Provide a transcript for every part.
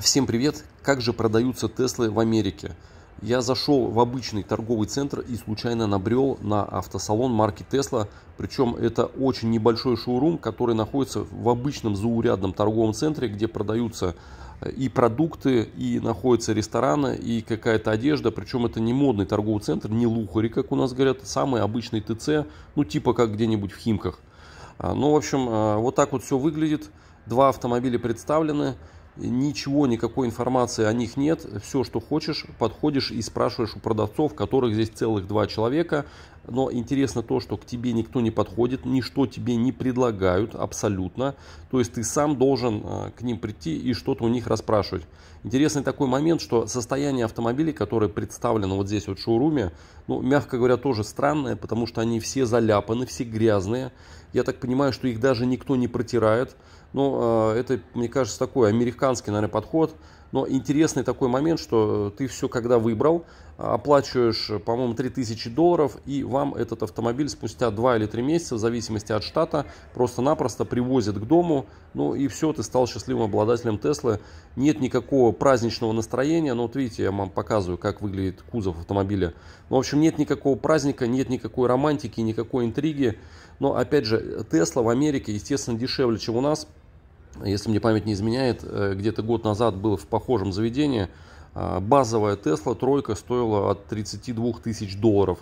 Всем привет! Как же продаются Теслы в Америке? Я зашел в обычный торговый центр и случайно набрел на автосалон марки Тесла. Причем это очень небольшой шоурум, который находится в обычном заурядном торговом центре, где продаются э, и продукты, и находятся рестораны, и какая-то одежда. Причем это не модный торговый центр, не лухари, как у нас говорят, самый обычный ТЦ, ну типа как где-нибудь в Химках. А, ну, в общем, а, вот так вот все выглядит. Два автомобиля представлены ничего, никакой информации о них нет. Все, что хочешь, подходишь и спрашиваешь у продавцов, которых здесь целых два человека но интересно то, что к тебе никто не подходит, ничто тебе не предлагают абсолютно. То есть ты сам должен э, к ним прийти и что-то у них расспрашивать. Интересный такой момент, что состояние автомобилей, которое представлено вот здесь вот в шоуруме, ну, мягко говоря, тоже странное, потому что они все заляпаны, все грязные. Я так понимаю, что их даже никто не протирает. Но э, это, мне кажется, такой американский, наверное, подход – но интересный такой момент, что ты все когда выбрал, оплачиваешь, по-моему, 3000 долларов, и вам этот автомобиль спустя 2 или 3 месяца, в зависимости от штата, просто-напросто привозят к дому, ну и все, ты стал счастливым обладателем Теслы. Нет никакого праздничного настроения, но вот видите, я вам показываю, как выглядит кузов автомобиля. Ну, в общем, нет никакого праздника, нет никакой романтики, никакой интриги. Но, опять же, Тесла в Америке, естественно, дешевле, чем у нас, если мне память не изменяет, э, где-то год назад был в похожем заведении. А, базовая Тесла тройка стоила от 32 тысяч долларов.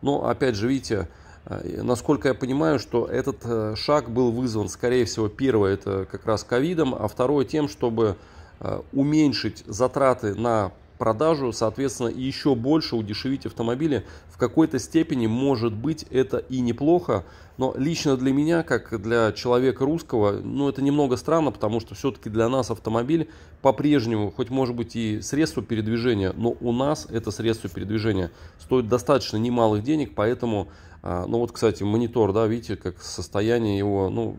Но опять же, видите, а, насколько я понимаю, что этот э, шаг был вызван, скорее всего, первое это как раз ковидом, а второе тем, чтобы э, уменьшить затраты на продажу, соответственно, еще больше удешевить автомобили. В какой-то степени, может быть, это и неплохо, но лично для меня, как для человека русского, ну, это немного странно, потому что все-таки для нас автомобиль по-прежнему, хоть может быть и средство передвижения, но у нас это средство передвижения стоит достаточно немалых денег, поэтому, а, ну, вот, кстати, монитор, да, видите, как состояние его, ну,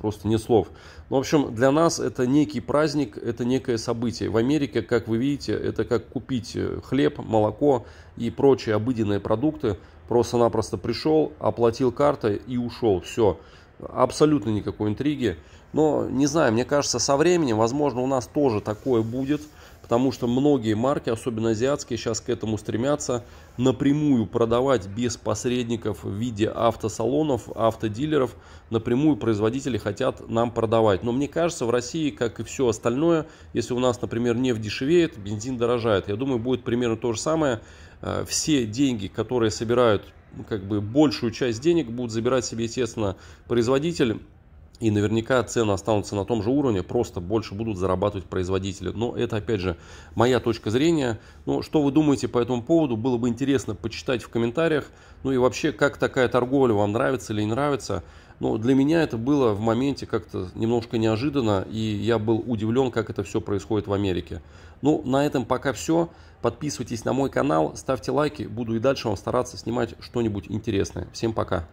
просто нет слов. Ну, в общем, для нас это некий праздник, это некое событие. В Америке, как вы видите, это как купить э, хлеб, молоко и прочие обыденные продукты. Просто-напросто пришел, оплатил картой и ушел. Все. Абсолютно никакой интриги. Но, не знаю, мне кажется, со временем, возможно, у нас тоже такое будет – потому что многие марки, особенно азиатские, сейчас к этому стремятся напрямую продавать без посредников в виде автосалонов, автодилеров, напрямую производители хотят нам продавать. Но мне кажется, в России, как и все остальное, если у нас, например, нефть дешевеет, бензин дорожает, я думаю, будет примерно то же самое. Э, все деньги, которые собирают ну, как бы большую часть денег будут забирать себе, естественно, производитель и наверняка цены останутся на том же уровне, просто больше будут зарабатывать производители. Но это, опять же, моя точка зрения. Ну, что вы думаете по этому поводу? Было бы интересно почитать в комментариях. Ну и вообще, как такая торговля вам нравится или не нравится? Но для меня это было в моменте как-то немножко неожиданно, и я был удивлен, как это все происходит в Америке. Ну, на этом пока все. Подписывайтесь на мой канал, ставьте лайки. Буду и дальше вам стараться снимать что-нибудь интересное. Всем пока.